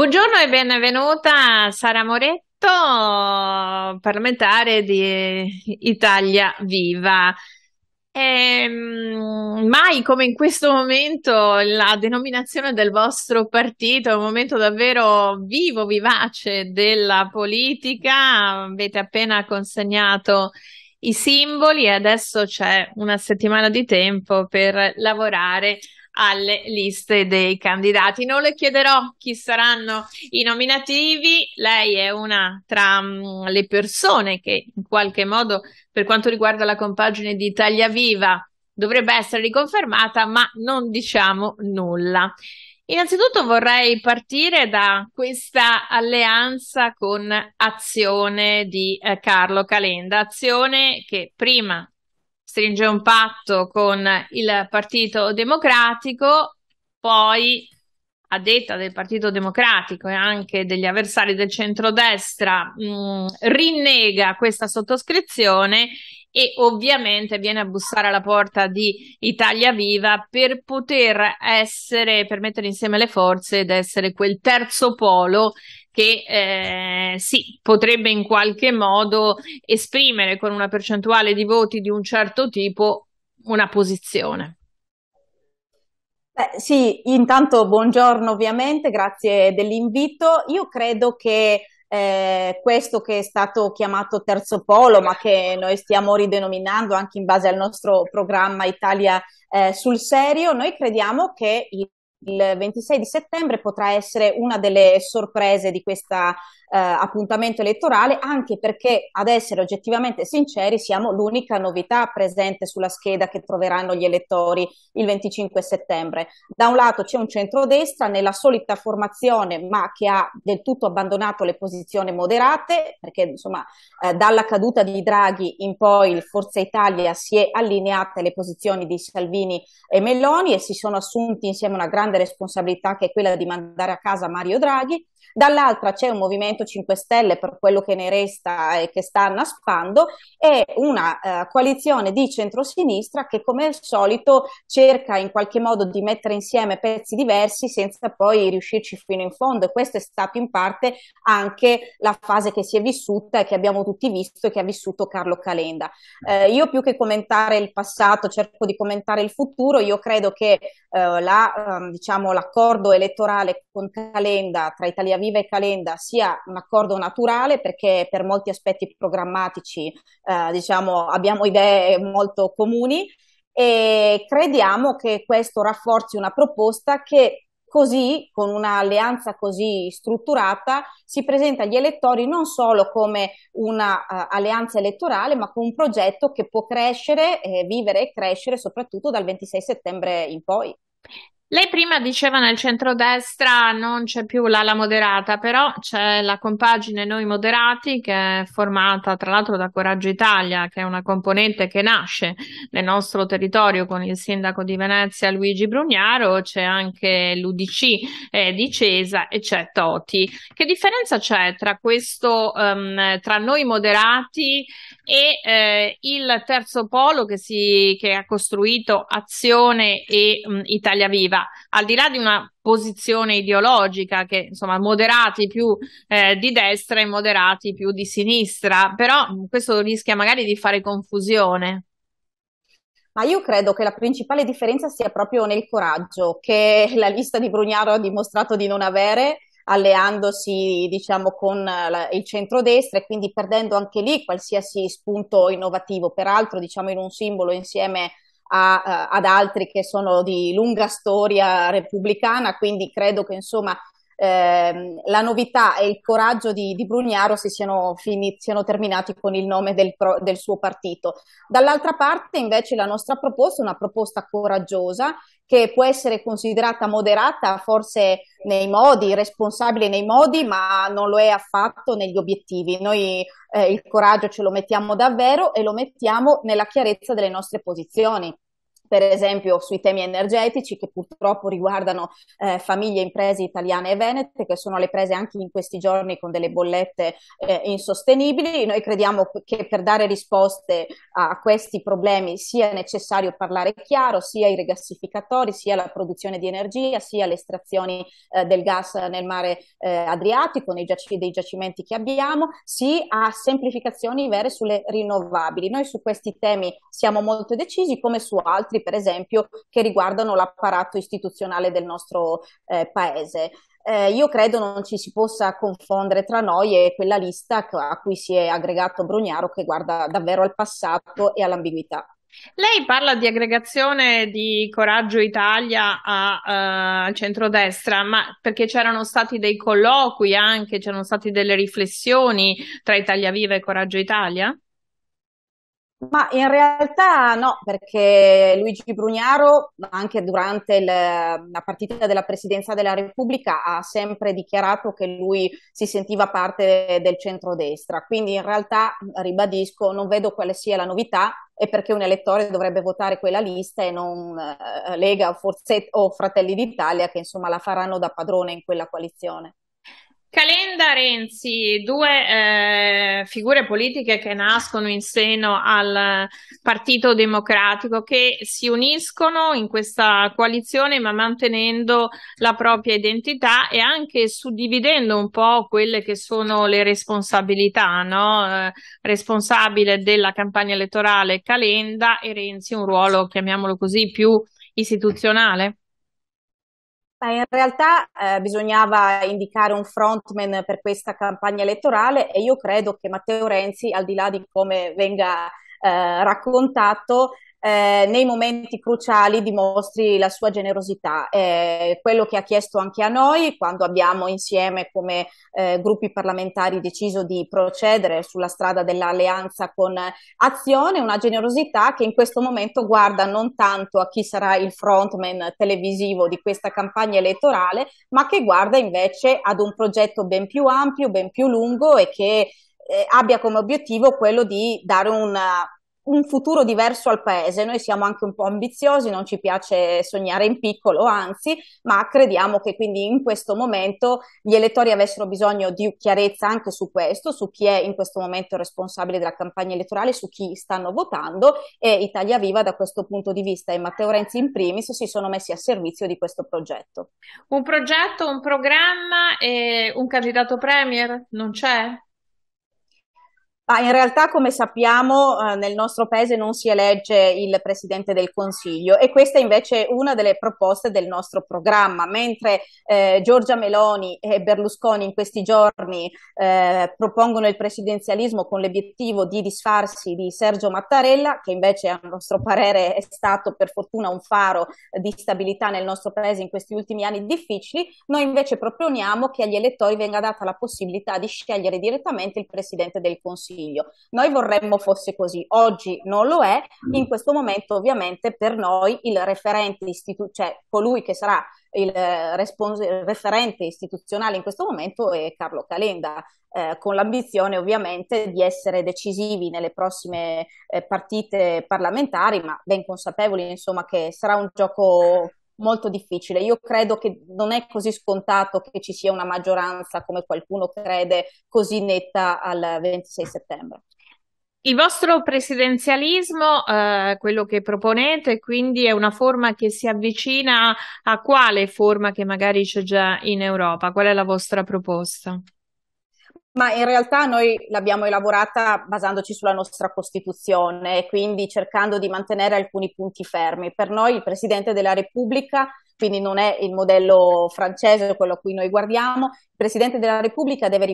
Buongiorno e benvenuta Sara Moretto, parlamentare di Italia Viva. Ehm, mai come in questo momento la denominazione del vostro partito è un momento davvero vivo, vivace della politica. Avete appena consegnato i simboli e adesso c'è una settimana di tempo per lavorare alle liste dei candidati. Non le chiederò chi saranno i nominativi, lei è una tra mm, le persone che in qualche modo per quanto riguarda la compagine di Italia Viva dovrebbe essere riconfermata, ma non diciamo nulla. Innanzitutto vorrei partire da questa alleanza con Azione di eh, Carlo Calenda, Azione che prima stringe un patto con il Partito Democratico, poi a detta del Partito Democratico e anche degli avversari del centrodestra, mh, mm, rinnega questa sottoscrizione e ovviamente viene a bussare alla porta di Italia Viva per poter essere, per mettere insieme le forze ed essere quel terzo polo che eh, sì, potrebbe in qualche modo esprimere con una percentuale di voti di un certo tipo una posizione. Beh, sì, intanto buongiorno ovviamente, grazie dell'invito. Io credo che eh, questo che è stato chiamato terzo polo, ma che noi stiamo ridenominando anche in base al nostro programma Italia eh, sul serio, noi crediamo che il il 26 di settembre potrà essere una delle sorprese di questa eh, appuntamento elettorale, anche perché, ad essere oggettivamente sinceri, siamo l'unica novità presente sulla scheda che troveranno gli elettori il 25 settembre. Da un lato c'è un centrodestra nella solita formazione, ma che ha del tutto abbandonato le posizioni moderate, perché insomma eh, dalla caduta di Draghi in poi il Forza Italia si è allineata alle posizioni di Salvini e Meloni e si sono assunti insieme una grande responsabilità che è quella di mandare a casa Mario Draghi. Dall'altra c'è un movimento Movimento 5 Stelle per quello che ne resta e che sta annaspando, è una eh, coalizione di centrosinistra che come al solito cerca in qualche modo di mettere insieme pezzi diversi senza poi riuscirci fino in fondo e questa è stata in parte anche la fase che si è vissuta e che abbiamo tutti visto e che ha vissuto Carlo Calenda. Eh, io più che commentare il passato cerco di commentare il futuro, io credo che eh, la, ehm, diciamo, l'accordo elettorale con Calenda tra Italia Viva e Calenda sia un accordo naturale perché per molti aspetti programmatici eh, diciamo, abbiamo idee molto comuni e crediamo che questo rafforzi una proposta che così, con un'alleanza così strutturata, si presenta agli elettori non solo come un'alleanza eh, uh, elettorale, ma come un progetto che può crescere, eh, vivere e crescere soprattutto dal 26 settembre in poi. Lei prima diceva nel centrodestra non c'è più l'ala moderata, però c'è la compagine Noi Moderati che è formata tra l'altro da Coraggio Italia, che è una componente che nasce nel nostro territorio con il sindaco di Venezia Luigi Brugnaro, c'è anche l'UDC eh, di Cesa e c'è Toti. Che differenza c'è tra questo, um, tra Noi Moderati e eh, il terzo polo che, si, che ha costruito Azione e um, Italia Viva? al di là di una posizione ideologica, che insomma moderati più eh, di destra e moderati più di sinistra, però questo rischia magari di fare confusione. Ma io credo che la principale differenza sia proprio nel coraggio che la lista di Brugnaro ha dimostrato di non avere alleandosi diciamo con la, il centrodestra e quindi perdendo anche lì qualsiasi spunto innovativo, peraltro diciamo in un simbolo insieme a a, eh, ad altri che sono di lunga storia repubblicana, quindi credo che insomma Ehm, la novità e il coraggio di, di Brugnaro si siano, fini, siano, terminati con il nome del, pro, del suo partito. Dall'altra parte invece la nostra proposta è una proposta coraggiosa che può essere considerata moderata forse nei modi, responsabile nei modi, ma non lo è affatto negli obiettivi. Noi eh, il coraggio ce lo mettiamo davvero e lo mettiamo nella chiarezza delle nostre posizioni per esempio sui temi energetici che purtroppo riguardano eh, famiglie, imprese italiane e venete che sono alle prese anche in questi giorni con delle bollette eh, insostenibili. Noi crediamo che per dare risposte a questi problemi sia necessario parlare chiaro, sia i regassificatori, sia la produzione di energia, sia le estrazioni eh, del gas nel mare eh, Adriatico, nei giac- dei giacimenti che abbiamo, sia a semplificazioni vere sulle rinnovabili. Noi su questi temi siamo molto decisi come su altri gruppi, per esempio, che riguardano l'apparato istituzionale del nostro eh, paese. Eh, io credo non ci si possa confondere tra noi e quella lista a cui si è aggregato Brugnaro che guarda davvero al passato e all'ambiguità. Lei parla di aggregazione di Coraggio Italia a uh, centrodestra, ma perché c'erano stati dei colloqui anche, c'erano state delle riflessioni tra Italia Viva e Coraggio Italia? Ma in realtà no, perché Luigi Brugnaro, anche durante il, la partita della Presidenza della Repubblica, ha sempre dichiarato che lui si sentiva parte del centrodestra. Quindi in realtà, ribadisco, non vedo quale sia la novità e perché un elettore dovrebbe votare quella lista e non eh, Lega Forzet, o Fratelli d'Italia, che insomma la faranno da padrone in quella coalizione. Calenda Renzi, due eh, figure politiche che nascono in seno al Partito Democratico, che si uniscono in questa coalizione ma mantenendo la propria identità e anche suddividendo un po' quelle che sono le responsabilità, no? Eh, responsabile della campagna elettorale Calenda e Renzi un ruolo, chiamiamolo così, più istituzionale. Ma in realtà eh, bisognava indicare un frontman per questa campagna elettorale e io credo che Matteo Renzi, al di là di come venga eh, raccontato, eh, nei momenti cruciali dimostri la sua generosità. Eh, quello che ha chiesto anche a noi quando abbiamo insieme come eh, gruppi parlamentari deciso di procedere sulla strada dell'alleanza con Azione, una generosità che in questo momento guarda non tanto a chi sarà il frontman televisivo di questa campagna elettorale, ma che guarda invece ad un progetto ben più ampio, ben più lungo e che eh, abbia come obiettivo quello di dare una un futuro diverso al paese. Noi siamo anche un po' ambiziosi, non ci piace sognare in piccolo, anzi, ma crediamo che quindi in questo momento gli elettori avessero bisogno di chiarezza anche su questo, su chi è in questo momento responsabile della campagna elettorale, su chi stanno votando e Italia Viva da questo punto di vista e Matteo Renzi in primis si sono messi a servizio di questo progetto. Un progetto, un programma e un candidato premier non c'è? Ma in realtà, come sappiamo, eh, nel nostro paese non si elegge il Presidente del Consiglio e questa invece è una delle proposte del nostro programma. Mentre eh, Giorgia Meloni e Berlusconi in questi giorni eh, propongono il presidenzialismo con l'obiettivo di disfarsi di Sergio Mattarella, che invece a nostro parere è stato per fortuna un faro di stabilità nel nostro paese in questi ultimi anni difficili, noi invece proponiamo che agli elettori venga data la possibilità di scegliere direttamente il Presidente del Consiglio figlio. Noi vorremmo fosse così, oggi non lo è, mm. in questo momento ovviamente per noi il referente istituzionale, cioè colui che sarà il eh, respons- referente istituzionale in questo momento è Carlo Calenda, eh, con l'ambizione ovviamente di essere decisivi nelle prossime eh, partite parlamentari, ma ben consapevoli insomma che sarà un gioco molto difficile. Io credo che non è così scontato che ci sia una maggioranza, come qualcuno crede, così netta al 26 settembre. Il vostro presidenzialismo, eh, quello che proponete, quindi è una forma che si avvicina a quale forma che magari c'è già in Europa? Qual è la vostra proposta? Ma in realtà noi l'abbiamo elaborata basandoci sulla nostra Costituzione e quindi cercando di mantenere alcuni punti fermi. Per noi il Presidente della Repubblica, quindi non è il modello francese quello a cui noi guardiamo, il Presidente della Repubblica deve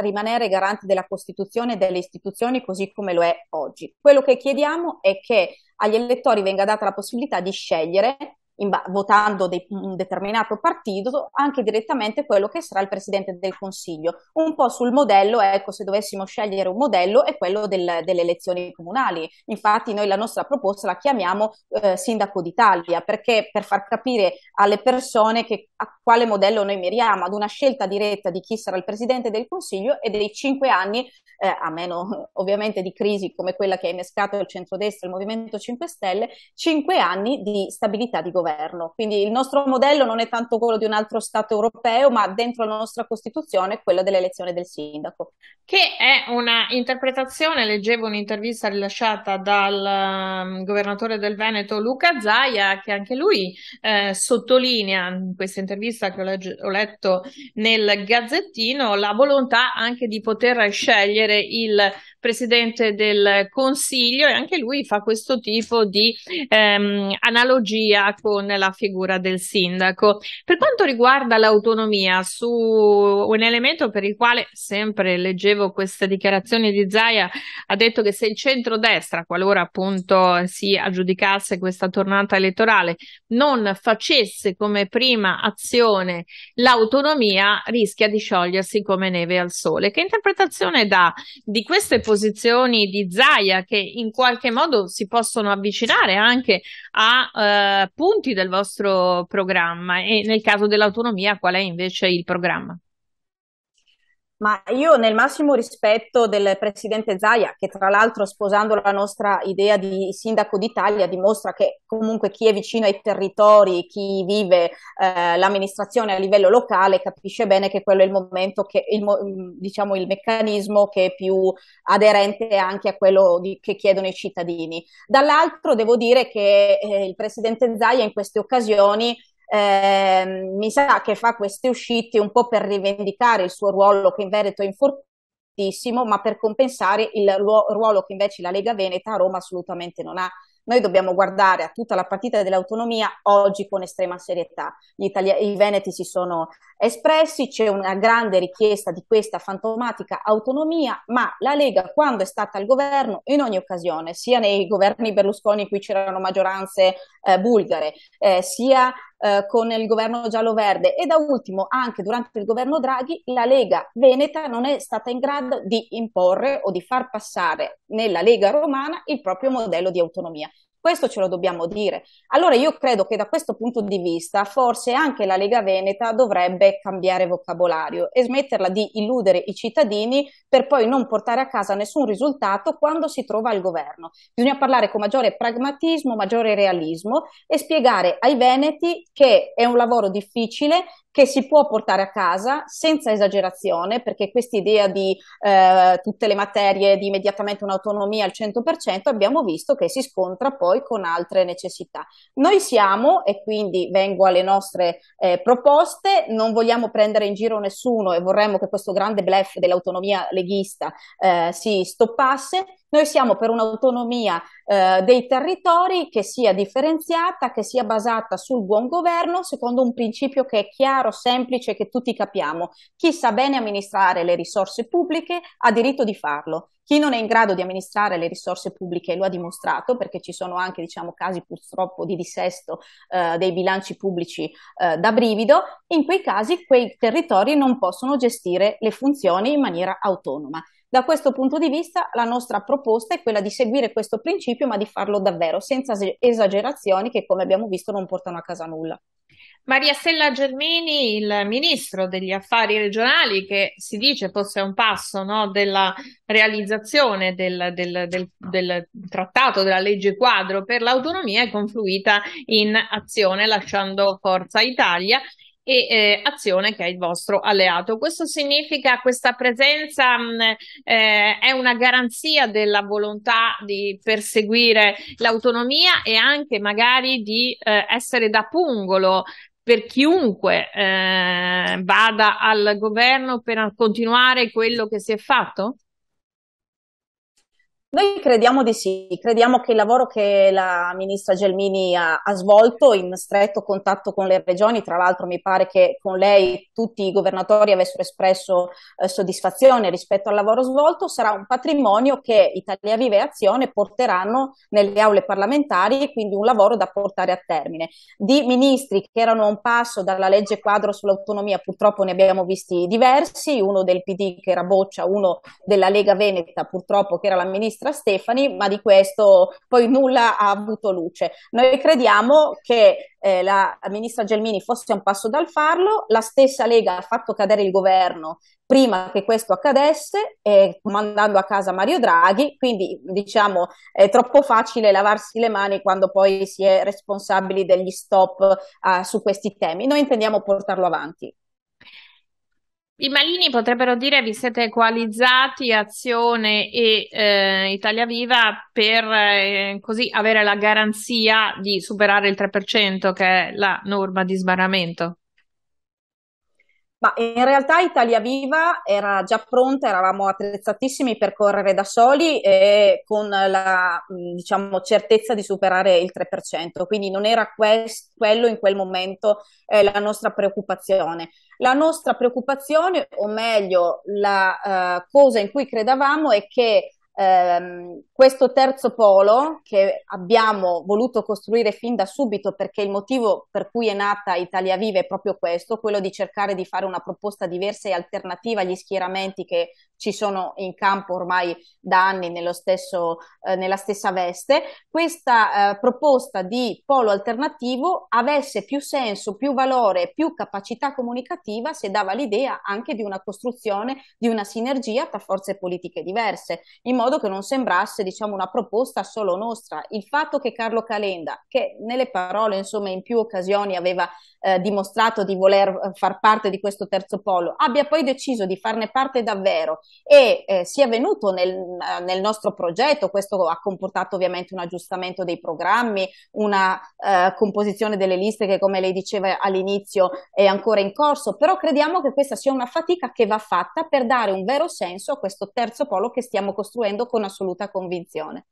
rimanere garante della Costituzione e delle istituzioni così come lo è oggi. Quello che chiediamo è che agli elettori venga data la possibilità di scegliere ba- votando de- un determinato partito, anche direttamente quello che sarà il Presidente del Consiglio. Un po' sul modello, ecco, se dovessimo scegliere un modello, è quello del- delle elezioni comunali. Infatti noi la nostra proposta la chiamiamo eh, Sindaco d'Italia, perché per far capire alle persone che, a quale modello noi miriamo, ad una scelta diretta di chi sarà il Presidente del Consiglio e dei cinque anni, eh, a meno ovviamente di crisi come quella che ha innescato il centrodestra e il Movimento 5 Stelle, cinque anni di stabilità di governo governo. Quindi il nostro modello non è tanto quello di un altro Stato europeo, ma dentro la nostra Costituzione è quello dell'elezione del sindaco. Che è una interpretazione, leggevo un'intervista rilasciata dal um, governatore del Veneto Luca Zaia, che anche lui eh, sottolinea in questa intervista che ho, legge- ho letto nel Gazzettino la volontà anche di poter scegliere il presidente del Consiglio, e anche lui fa questo tipo di ehm, analogia con la figura del sindaco. Per quanto riguarda l'autonomia, su un elemento per il quale sempre leggevo queste dichiarazioni di Zaia, ha detto che se il centrodestra, qualora appunto si aggiudicasse questa tornata elettorale, non facesse come prima azione l'autonomia, rischia di sciogliersi come neve al sole. Che interpretazione dà di queste posizioni? posizioni di Zaia che in qualche modo si possono avvicinare anche a eh, punti del vostro programma e nel caso dell'autonomia qual è invece il programma? Ma io nel massimo rispetto del presidente Zaia, che tra l'altro sposando la nostra idea di sindaco d'Italia dimostra che comunque chi è vicino ai territori, chi vive eh, l'amministrazione a livello locale capisce bene che quello è il momento, che il, mm, diciamo il meccanismo che è più aderente anche a quello di, che chiedono i cittadini. Dall'altro devo dire che eh, il presidente Zaia in queste occasioni eh, mi sa che fa queste uscite un po' per rivendicare il suo ruolo che in Veneto è infortissimo, ma per compensare il ruolo che invece la Lega Veneta a Roma assolutamente non ha. Noi dobbiamo guardare a tutta la partita dell'autonomia oggi con estrema serietà. Itali- I veneti si sono espressi, c'è una grande richiesta di questa fantomatica autonomia, ma la Lega quando è stata al governo, in ogni occasione, sia nei governi Berlusconi in cui c'erano maggioranze eh, bulgare, eh, sia eh, con il governo giallo-verde e da ultimo anche durante il governo Draghi la Lega Veneta non è stata in grado di imporre o di far passare nella Lega Romana il proprio modello di autonomia. Questo ce lo dobbiamo dire. Allora io credo che da questo punto di vista forse anche la Lega Veneta dovrebbe cambiare vocabolario e smetterla di illudere i cittadini per poi non portare a casa nessun risultato quando si trova al governo. Bisogna parlare con maggiore pragmatismo, maggiore realismo e spiegare ai veneti che è un lavoro difficile che si può portare a casa senza esagerazione, perché questa idea di eh, tutte le materie di immediatamente un'autonomia al 100% abbiamo visto che si scontra poi con altre necessità. Noi siamo, e quindi vengo alle nostre eh, proposte, non vogliamo prendere in giro nessuno e vorremmo che questo grande blef dell'autonomia leghista eh, si stoppasse, noi siamo per un'autonomia eh, dei territori che sia differenziata, che sia basata sul buon governo, secondo un principio che è chiaro, semplice, che tutti capiamo. Chi sa bene amministrare le risorse pubbliche ha diritto di farlo. Chi non è in grado di amministrare le risorse pubbliche lo ha dimostrato, perché ci sono anche diciamo, casi purtroppo di dissesto eh, dei bilanci pubblici eh, da brivido, in quei casi quei territori non possono gestire le funzioni in maniera autonoma. Da questo punto di vista la nostra proposta è quella di seguire questo principio ma di farlo davvero, senza esagerazioni che come abbiamo visto non portano a casa nulla. Maria Stella Germini, il ministro degli affari regionali, che si dice fosse un passo no, della realizzazione del, del, del, del, trattato, della legge quadro per l'autonomia, è confluita in azione lasciando Forza Italia e eh, Azione che è il vostro alleato. Questo significa che questa presenza mh, mm, eh, è una garanzia della volontà di perseguire l'autonomia e anche magari di eh, essere da pungolo per chiunque eh, vada al governo per continuare quello che si è fatto? Noi crediamo di sì, crediamo che il lavoro che la ministra Gelmini ha, ha, svolto in stretto contatto con le regioni, tra l'altro mi pare che con lei tutti i governatori avessero espresso eh, soddisfazione rispetto al lavoro svolto, sarà un patrimonio che Italia Vive e Azione porteranno nelle aule parlamentari quindi un lavoro da portare a termine. Di ministri che erano a un passo dalla legge quadro sull'autonomia purtroppo ne abbiamo visti diversi, uno del PD che era Boccia, uno della Lega Veneta purtroppo che era la ministra ministra Stefani, ma di questo poi nulla ha avuto luce. Noi crediamo che eh, la ministra Gelmini fosse un passo dal farlo, la stessa Lega ha fatto cadere il governo prima che questo accadesse, eh, mandando a casa Mario Draghi, quindi diciamo è troppo facile lavarsi le mani quando poi si è responsabili degli stop eh, su questi temi. Noi intendiamo portarlo avanti. I Malini potrebbero dire vi siete equalizzati Azione e eh, Italia Viva per eh, così avere la garanzia di superare il 3% che è la norma di sbarramento. Ma in realtà Italia Viva era già pronta, eravamo attrezzatissimi per correre da soli e con la diciamo, certezza di superare il 3%, quindi non era quest- quello in quel momento eh, la nostra preoccupazione. La nostra preoccupazione, o meglio, la eh, cosa in cui credevamo è che ehm, questo terzo polo che abbiamo voluto costruire fin da subito perché il motivo per cui è nata Italia Viva è proprio questo, quello di cercare di fare una proposta diversa e alternativa agli schieramenti che ci sono in campo ormai da anni stesso, eh, nella stessa veste, questa eh, proposta di polo alternativo avesse più senso, più valore, più capacità comunicativa se dava l'idea anche di una costruzione, di una sinergia tra forze politiche diverse, in modo che non sembrasse diciamo, una proposta solo nostra. Il fatto che Carlo Calenda, che nelle parole, insomma, in più occasioni aveva eh, dimostrato di voler eh, far parte di questo terzo polo, abbia poi deciso di farne parte davvero e eh, sia venuto nel, eh, nel, nostro progetto, questo ha comportato ovviamente un aggiustamento dei programmi, una eh, composizione delle liste che, come lei diceva all'inizio, è ancora in corso, però crediamo che questa sia una fatica che va fatta per dare un vero senso a questo terzo polo che stiamo costruendo con assoluta convinzione convinzione.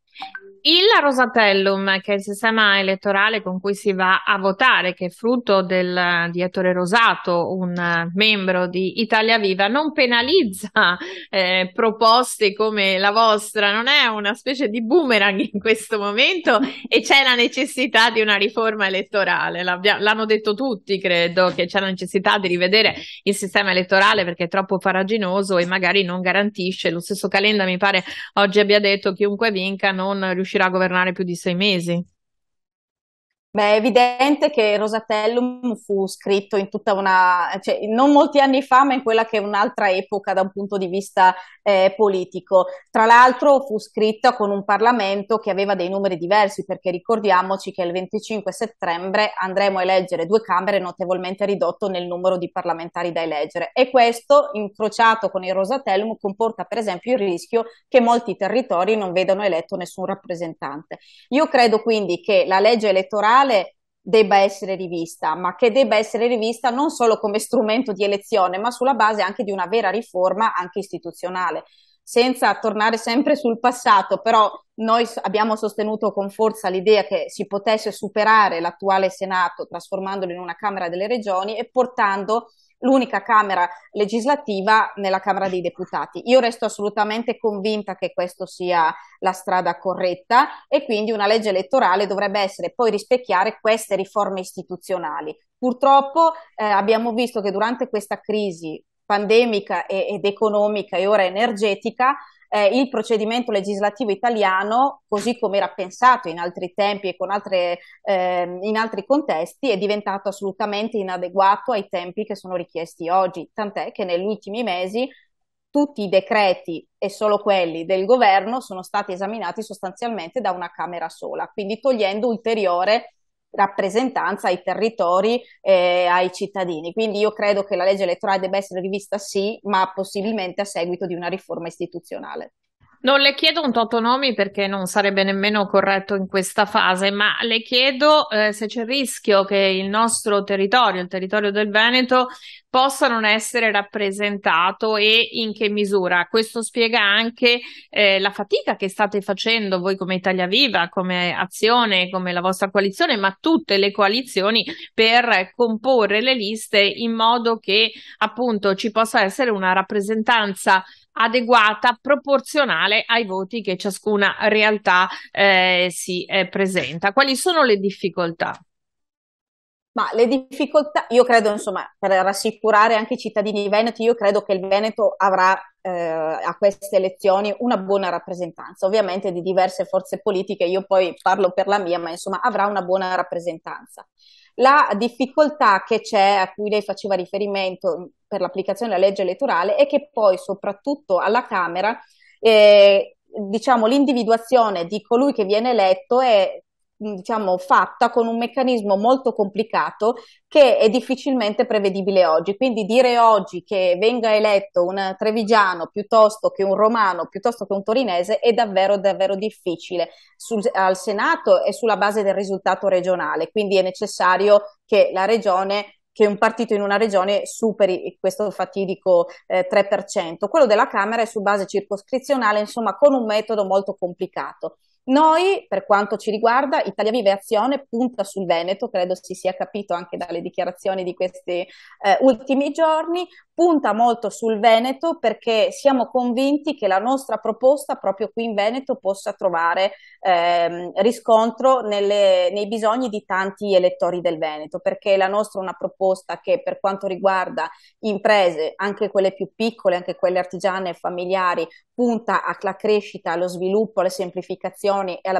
Il Rosatellum, che è il sistema elettorale con cui si va a votare, che è frutto del, di Ettore Rosato, un membro di Italia Viva, non penalizza eh, proposte come la vostra, non è una specie di boomerang in questo momento e c'è la necessità di una riforma elettorale. l'hanno detto tutti, credo, che c'è la necessità di rivedere il sistema elettorale perché è troppo faraginoso e magari non garantisce. Lo stesso Calenda, mi pare, oggi abbia detto chiunque vinca non non riuscirà a governare più di sei mesi. Beh, è evidente che Rosatellum fu scritto in tutta una, cioè, non molti anni fa, ma in quella che è un'altra epoca da un punto di vista eh, politico. Tra l'altro fu scritta con un Parlamento che aveva dei numeri diversi, perché ricordiamoci che il 25 settembre andremo a eleggere due Camere notevolmente ridotto nel numero di parlamentari da eleggere e questo, incrociato con il Rosatellum, comporta per esempio il rischio che molti territori non vedano eletto nessun rappresentante. Io credo quindi che la legge elettorale generale debba essere rivista, ma che debba essere rivista non solo come strumento di elezione, ma sulla base anche di una vera riforma anche istituzionale. Senza tornare sempre sul passato, però noi abbiamo sostenuto con forza l'idea che si potesse superare l'attuale Senato trasformandolo in una Camera delle Regioni e portando l'unica Camera legislativa nella Camera dei Deputati. Io resto assolutamente convinta che questa sia la strada corretta e quindi una legge elettorale dovrebbe essere poi rispecchiare queste riforme istituzionali. Purtroppo eh, abbiamo visto che durante questa crisi pandemica ed economica e ora energetica, eh, il procedimento legislativo italiano, così come era pensato in altri tempi e altre, eh, in altri contesti, è diventato assolutamente inadeguato ai tempi che sono richiesti oggi, tant'è che negli ultimi mesi tutti i decreti e solo quelli del governo sono stati esaminati sostanzialmente da una Camera sola, quindi togliendo ulteriore rappresentanza ai territori e eh, ai cittadini. Quindi io credo che la legge elettorale debba essere rivista sì, ma possibilmente a seguito di una riforma istituzionale. Non le chiedo un tot nomi perché non sarebbe nemmeno corretto in questa fase, ma le chiedo eh, se c'è il rischio che il nostro territorio, il territorio del Veneto, possa non essere rappresentato e in che misura. Questo spiega anche eh, la fatica che state facendo voi come Italia Viva, come Azione, come la vostra coalizione, ma tutte le coalizioni per comporre le liste in modo che appunto ci possa essere una rappresentanza adeguata, proporzionale ai voti che ciascuna realtà eh, si eh, presenta. Quali sono le difficoltà? Ma le difficoltà, io credo, insomma, per rassicurare anche i cittadini veneti, io credo che il Veneto avrà eh, a queste elezioni una buona rappresentanza, ovviamente di diverse forze politiche, io poi parlo per la mia, ma insomma avrà una buona rappresentanza la difficoltà che c'è, a cui lei faceva riferimento mm, per l'applicazione della legge elettorale, è che poi soprattutto alla Camera eh, diciamo, l'individuazione di colui che viene eletto è diciamo, fatta con un meccanismo molto complicato che è difficilmente prevedibile oggi. Quindi dire oggi che venga eletto un trevigiano piuttosto che un romano, piuttosto che un torinese, è davvero, davvero difficile Sul, al Senato e sulla base del risultato regionale. Quindi è necessario che la regione che un partito in una regione superi questo fatidico eh, 3%. Quello della Camera è su base circoscrizionale, insomma, con un metodo molto complicato. Noi, per quanto ci riguarda, Italia Vive Azione punta sul Veneto, credo si sia capito anche dalle dichiarazioni di questi eh, ultimi giorni, punta molto sul Veneto perché siamo convinti che la nostra proposta proprio qui in Veneto possa trovare ehm, riscontro nelle, nei bisogni di tanti elettori del Veneto, perché la nostra è una proposta che per quanto riguarda imprese, anche quelle più piccole, anche quelle artigiane e familiari, punta alla crescita, allo sviluppo, alla semplificazione pensioni e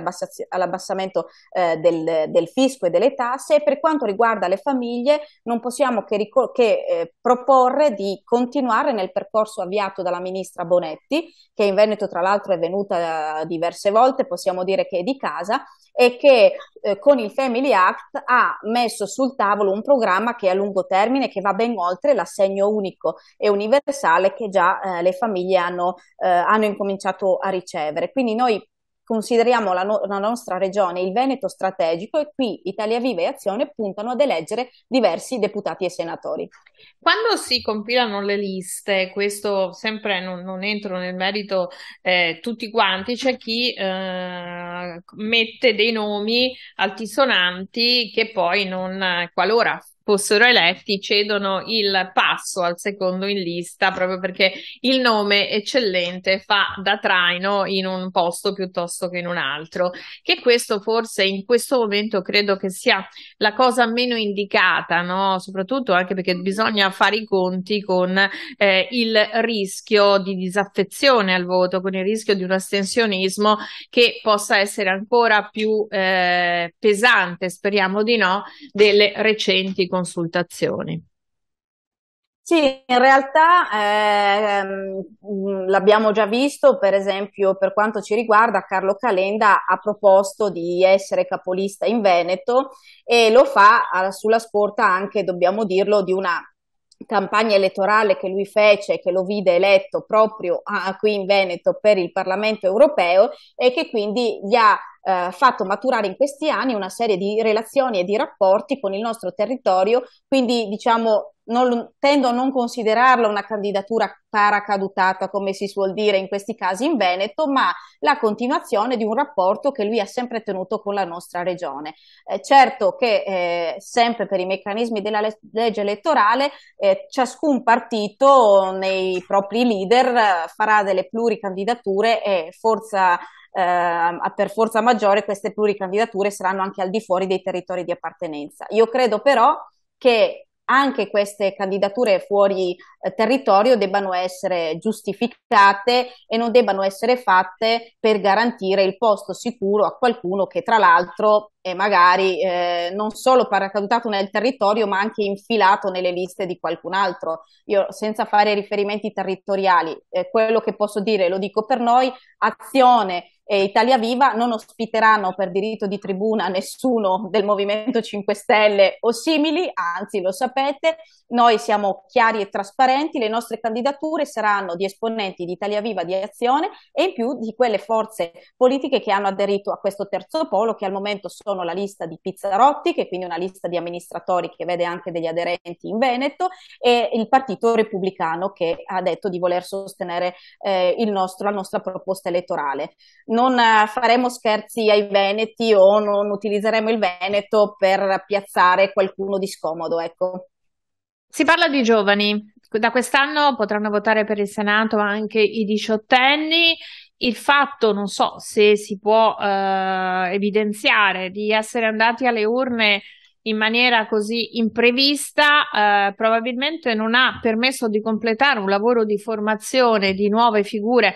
all'abbassamento eh, del, del, fisco e delle tasse. per quanto riguarda le famiglie, non possiamo che, ricor- che eh, proporre di continuare nel percorso avviato dalla ministra Bonetti, che in Veneto tra l'altro è venuta eh, diverse volte, possiamo dire che è di casa, e che eh, con il Family Act ha messo sul tavolo un programma che è a lungo termine, che va ben oltre l'assegno unico e universale che già eh, le famiglie hanno, eh, hanno incominciato a ricevere. Quindi noi Consideriamo la, no- la, nostra regione, il Veneto, strategico e qui Italia Viva e Azione puntano ad eleggere diversi deputati e senatori. Quando si compilano le liste, questo sempre non, non entro nel merito eh, tutti quanti, c'è chi eh, mette dei nomi altisonanti che poi non, qualora fossero eletti cedono il passo al secondo in lista proprio perché il nome eccellente fa da traino in un posto piuttosto che in un altro. Che questo forse in questo momento credo che sia la cosa meno indicata, no? soprattutto anche perché bisogna fare i conti con eh, il rischio di disaffezione al voto, con il rischio di un astensionismo che possa essere ancora più eh, pesante, speriamo di no, delle recenti consultazioni. Sì, in realtà ehm, l'abbiamo già visto, per esempio, per quanto ci riguarda, Carlo Calenda ha proposto di essere capolista in Veneto e lo fa ah, sulla scorta anche, dobbiamo dirlo, di una campagna elettorale che lui fece, che lo vide eletto proprio a, ah, qui in Veneto per il Parlamento europeo e che quindi gli ha eh, fatto maturare in questi anni una serie di relazioni e di rapporti con il nostro territorio, quindi diciamo non, tendo a non considerarla una candidatura paracadutata, come si suol dire in questi casi in Veneto, ma la continuazione di un rapporto che lui ha sempre tenuto con la nostra regione. Eh, certo che eh, sempre per i meccanismi della le- legge elettorale eh, ciascun partito nei propri leader eh, farà delle pluricandidature e Forza eh, per forza maggiore queste pluricandidature saranno anche al di fuori dei territori di appartenenza. Io credo però che anche queste candidature fuori eh, territorio debbano essere giustificate e non debbano essere fatte per garantire il posto sicuro a qualcuno che tra l'altro e magari eh, non solo paracadutato nel territorio ma anche infilato nelle liste di qualcun altro. Io senza fare riferimenti territoriali, eh, quello che posso dire, lo dico per noi, Azione e Italia Viva non ospiteranno per diritto di tribuna nessuno del Movimento 5 Stelle o simili, anzi lo sapete, noi siamo chiari e trasparenti, le nostre candidature saranno di esponenti di Italia Viva di Azione e in più di quelle forze politiche che hanno aderito a questo terzo polo che al momento sono sono la lista di Pizzarotti, che è quindi una lista di amministratori che vede anche degli aderenti in Veneto, e il Partito Repubblicano che ha detto di voler sostenere eh, nostro, la nostra proposta elettorale. Non eh, faremo scherzi ai Veneti o non utilizzeremo il Veneto per piazzare qualcuno di scomodo, ecco. Si parla di giovani, da quest'anno potranno votare per il Senato anche i diciottenni il fatto, non so se si può eh, evidenziare, di essere andati alle urne in maniera così imprevista, eh, probabilmente non ha permesso di completare un lavoro di formazione di nuove figure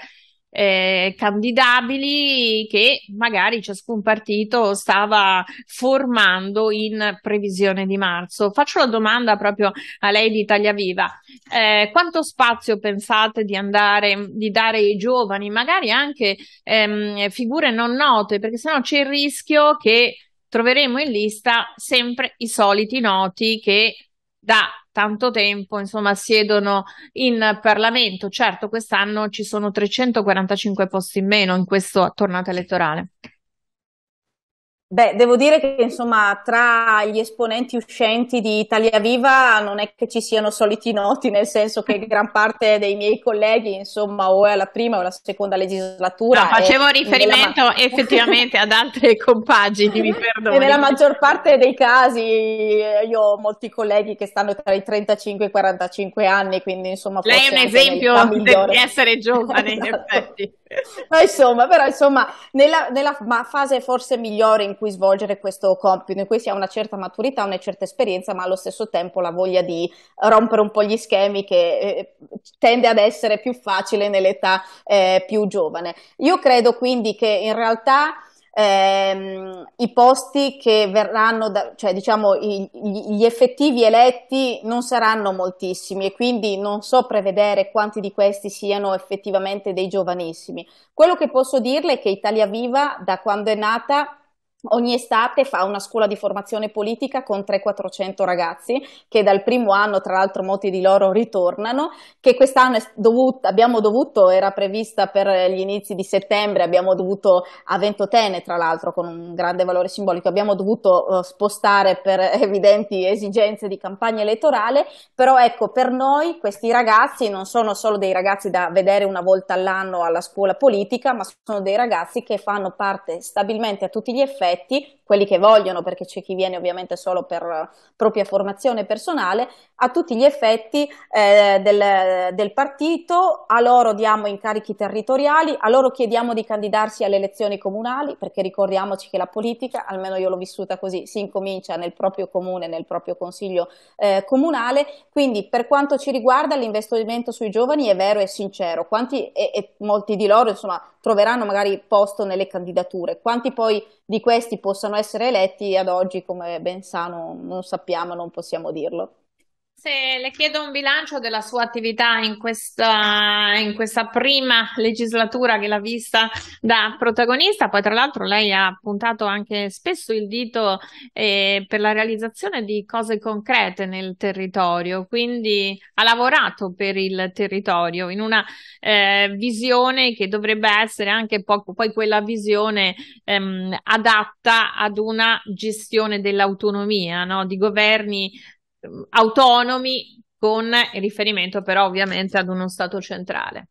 eh, candidabili che magari ciascun partito stava formando in previsione di marzo. Faccio la domanda proprio a lei di Italia Viva. Eh, quanto spazio pensate di andare, di dare ai giovani, magari anche ehm, figure non note, perché sennò c'è il rischio che troveremo in lista sempre i soliti noti che da tanto tempo, insomma, siedono in Parlamento. Certo, quest'anno ci sono 345 posti in meno in questa tornata elettorale. Beh, devo dire che insomma tra gli esponenti uscenti di Italia Viva non è che ci siano soliti noti, nel senso che gran parte dei miei colleghi insomma o è alla prima o alla seconda legislatura. No, facevo riferimento ma- effettivamente ad altre compagini, mi perdono. E nella maggior parte dei casi eh, io ho molti colleghi che stanno tra i 35 e i 45 anni, quindi insomma... Lei è un esempio di essere giovane esatto. in effetti. Ma insomma, però insomma, nella, nella, fase forse migliore in cui svolgere questo compito, in cui si ha una certa maturità, una certa esperienza, ma allo stesso tempo la voglia di rompere un po' gli schemi che eh, tende ad essere più facile nell'età eh, più giovane. Io credo quindi che in realtà ehm, i posti che verranno, da, cioè diciamo i, gli effettivi eletti non saranno moltissimi e quindi non so prevedere quanti di questi siano effettivamente dei giovanissimi. Quello che posso dirle è che Italia Viva da quando è nata Ogni estate fa una scuola di formazione politica con 300-400 ragazzi che dal primo anno, tra l'altro molti di loro ritornano, che quest'anno dovuto, abbiamo dovuto, era prevista per gli inizi di settembre, abbiamo dovuto a Ventotene, tra l'altro con un grande valore simbolico, abbiamo dovuto eh, spostare per evidenti esigenze di campagna elettorale, però ecco, per noi questi ragazzi non sono solo dei ragazzi da vedere una volta all'anno alla scuola politica, ma sono dei ragazzi che fanno parte stabilmente a tutti gli effetti aspetti quelli che vogliono, perché c'è chi viene ovviamente solo per propria formazione personale, a tutti gli effetti eh, del, del, partito, a loro diamo incarichi territoriali, a loro chiediamo di candidarsi alle elezioni comunali, perché ricordiamoci che la politica, almeno io l'ho vissuta così, si incomincia nel proprio comune, nel proprio consiglio eh, comunale, quindi per quanto ci riguarda l'investimento sui giovani è vero e sincero, quanti e, e molti di loro insomma troveranno magari posto nelle candidature, quanti poi di questi possano essere eletti ad oggi, come ben sa, non sappiamo, non possiamo dirlo. Se le chiedo un bilancio della sua attività in questa, in questa prima legislatura che l'ha vista da protagonista, poi tra l'altro lei ha puntato anche spesso il dito eh, per la realizzazione di cose concrete nel territorio, quindi ha lavorato per il territorio in una eh, visione che dovrebbe essere anche poco, poi quella visione ehm, adatta ad una gestione dell'autonomia, no? di governi autonomi con riferimento però ovviamente ad uno Stato centrale.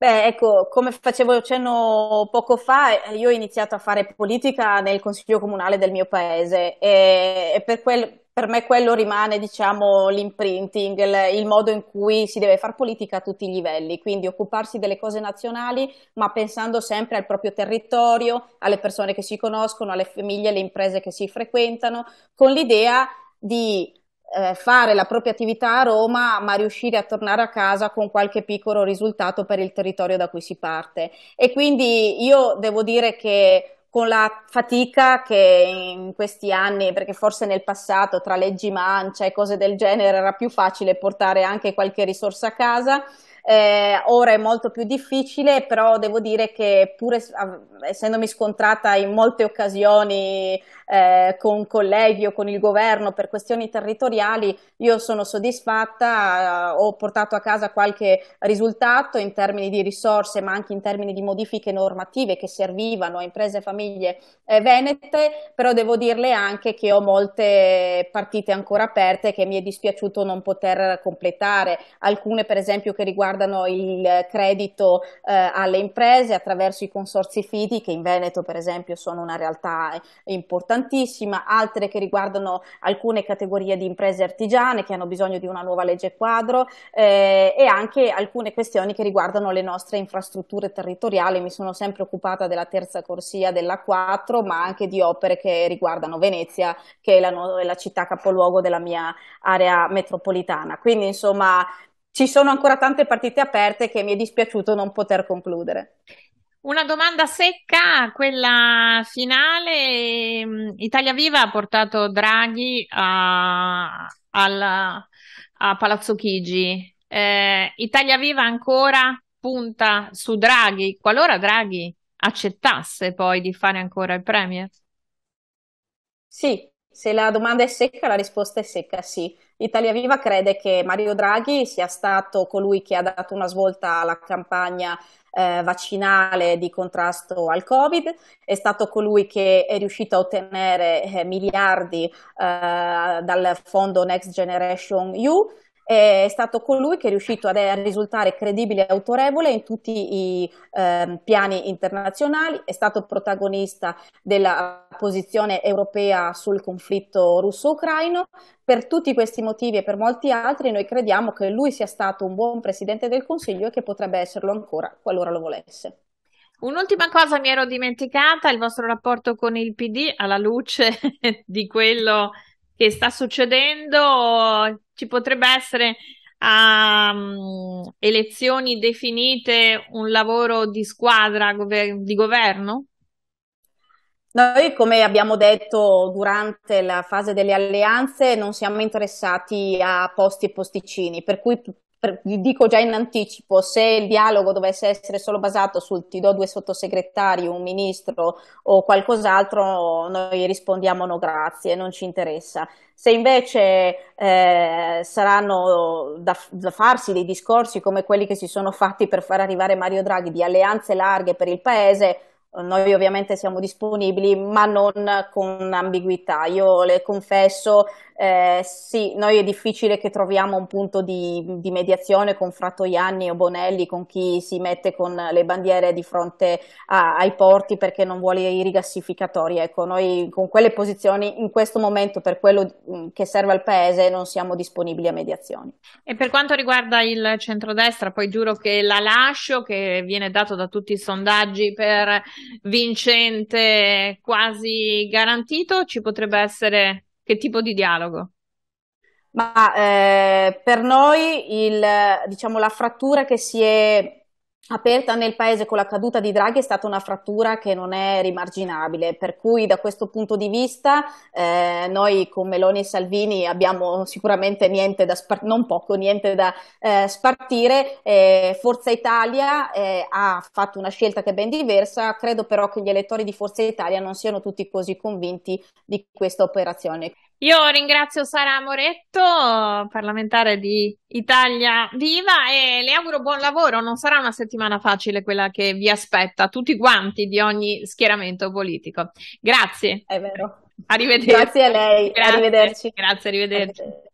Beh, ecco, come facevo accenno poco fa, io ho iniziato a fare politica nel consiglio comunale del mio paese e, e per, quel, per, me quello rimane, diciamo, l'imprinting, il, il, modo in cui si deve fare politica a tutti i livelli, quindi occuparsi delle cose nazionali, ma pensando sempre al proprio territorio, alle persone che si conoscono, alle famiglie, alle imprese che si frequentano, con l'idea di eh, fare la propria attività a Roma, ma riuscire a tornare a casa con qualche piccolo risultato per il territorio da cui si parte. E quindi io devo dire che con la fatica che in questi anni, perché forse nel passato tra leggi mancia e cose del genere era più facile portare anche qualche risorsa a casa, eh, ora è molto più difficile, però devo dire che pur essendomi scontrata in molte occasioni eh, con colleghi o con il governo per questioni territoriali, io sono soddisfatta, eh, ho portato a casa qualche risultato in termini di risorse, ma anche in termini di modifiche normative che servivano a imprese e famiglie eh, venete, però devo dirle anche che ho molte partite ancora aperte che mi è dispiaciuto non poter completare, alcune per esempio che riguardano riguardano il credito eh, alle imprese attraverso i consorzi fidi che in Veneto per esempio sono una realtà eh, importantissima, altre che riguardano alcune categorie di imprese artigiane che hanno bisogno di una nuova legge quadro eh, e anche alcune questioni che riguardano le nostre infrastrutture territoriali. Mi sono sempre occupata della terza corsia della 4 ma anche di opere che riguardano Venezia che è la, no- la città capoluogo della mia area metropolitana. Quindi insomma ci sono ancora tante partite aperte che mi è dispiaciuto non poter concludere. Una domanda secca, quella finale. Mm, Italia Viva ha portato Draghi a, alla, a Palazzo Chigi. Eh, Italia Viva ancora punta su Draghi, qualora Draghi accettasse poi di fare ancora il Premier? Sì, se la domanda è secca, la risposta è secca, sì. Italia Viva crede che Mario Draghi sia stato colui che ha dato una svolta alla campagna eh, vaccinale di contrasto al Covid, è stato colui che è riuscito a ottenere eh, miliardi eh, dal fondo Next Generation EU, è stato colui che è riuscito a risultare credibile e autorevole in tutti i eh, piani internazionali, è stato protagonista della posizione europea sul conflitto russo-ucraino. Per tutti questi motivi e per molti altri noi crediamo che lui sia stato un buon Presidente del Consiglio e che potrebbe esserlo ancora qualora lo volesse. Un'ultima cosa mi ero dimenticata, il vostro rapporto con il PD alla luce di quello che sta succedendo, ci potrebbe essere a um, ehm, elezioni definite un lavoro di squadra gover- di governo? Noi, come abbiamo detto durante la fase delle alleanze, non siamo interessati a posti e posticini, per cui vi dico già in anticipo, se il dialogo dovesse essere solo basato sul ti do due sottosegretari, un ministro o qualcos'altro, noi rispondiamo no grazie, non ci interessa. Se invece eh, saranno da, da, farsi dei discorsi come quelli che si sono fatti per far arrivare Mario Draghi di alleanze larghe per il Paese, noi ovviamente siamo disponibili, ma non con ambiguità. Io le confesso, eh, sì, noi è difficile che troviamo un punto di, di, mediazione con Frattoianni o Bonelli, con chi si mette con le bandiere di fronte a, ai porti perché non vuole i rigassificatori. Ecco, noi con quelle posizioni in questo momento, per quello mm, che serve al Paese, non siamo disponibili a mediazioni. E per quanto riguarda il centrodestra, poi giuro che la lascio, che viene dato da tutti i sondaggi per vincente quasi garantito, ci potrebbe essere che tipo di dialogo? Ma eh, per noi il, diciamo, la frattura che si è aperta nel paese con la caduta di Draghi è stata una frattura che non è rimarginabile, per cui da questo punto di vista eh, noi con Meloni e Salvini abbiamo sicuramente niente da spart- non poco, niente da eh, spartire. Eh, Forza Italia eh, ha fatto una scelta che è ben diversa, credo però che gli elettori di Forza Italia non siano tutti così convinti di questa operazione. Io ringrazio Sara Moretto, parlamentare di Italia Viva e le auguro buon lavoro. Non sarà una settimana facile quella che vi aspetta, tutti quanti di ogni schieramento politico. Grazie. È vero. Arrivederci. Grazie a lei. Grazie. Arrivederci. Grazie, arrivederci. arrivederci.